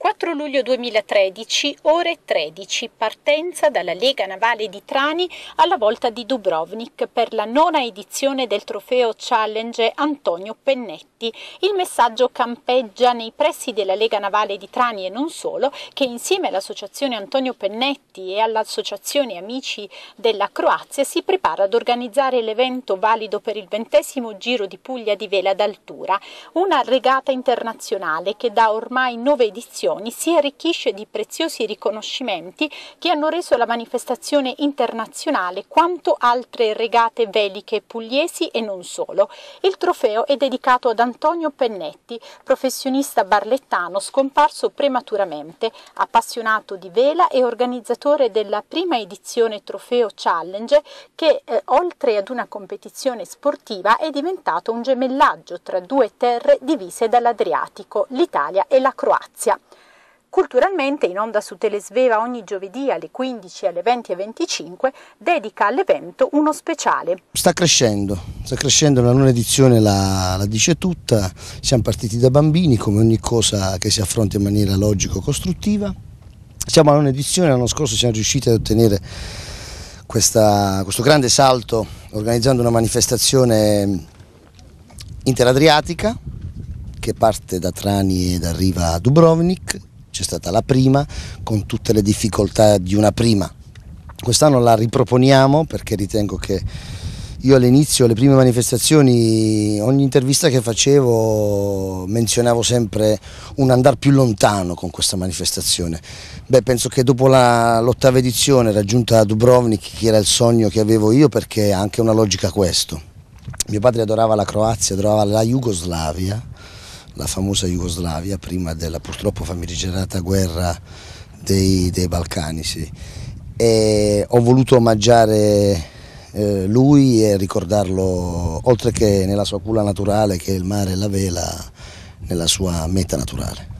4 luglio 2013, ore 13, partenza dalla Lega Navale di Trani alla volta di Dubrovnik per la nona edizione del trofeo Challenge Antonio Pennetti. Il messaggio campeggia nei pressi della Lega Navale di Trani e non solo, che insieme all'Associazione Antonio Pennetti e all'Associazione Amici della Croazia si prepara ad organizzare l'evento valido per il ventesimo Giro di Puglia di Vela d'Altura, una regata internazionale che da ormai nove edizioni edizioni si arricchisce di preziosi riconoscimenti che hanno reso la manifestazione internazionale quanto altre regate veliche pugliesi e non solo. Il trofeo è dedicato ad Antonio Pennetti, professionista barlettano scomparso prematuramente, appassionato di vela e organizzatore della prima edizione Trofeo Challenge che eh, oltre ad una competizione sportiva è diventato un gemellaggio tra due terre divise dall'Adriatico, l'Italia e la Croazia. Culturalmente, in onda su Telesveva ogni giovedì alle 15, alle 20 e 25, dedica all'evento uno speciale. Sta crescendo, sta crescendo, la nona edizione la, la dice tutta, siamo partiti da bambini come ogni cosa che si affronta in maniera logico-costruttiva. Siamo alla nona edizione, l'anno scorso siamo riusciti ad ottenere questa, questo grande salto organizzando una manifestazione interadriatica che parte da Trani ed arriva a Dubrovnik c'è stata la prima con tutte le difficoltà di una prima. Quest'anno la riproponiamo perché ritengo che io all'inizio, alle prime manifestazioni, ogni intervista che facevo menzionavo sempre un andare più lontano con questa manifestazione. Beh, penso che dopo l'ottava edizione raggiunta a Dubrovnik, che era il sogno che avevo io, perché ha anche una logica questo. Mio padre adorava la Croazia, adorava la Jugoslavia, la famosa Jugoslavia, prima della purtroppo famigerata guerra dei, dei Balcani. Sì. ho voluto omaggiare eh, lui e ricordarlo, oltre che nella sua culla naturale, che è il mare e la vela, nella sua meta naturale.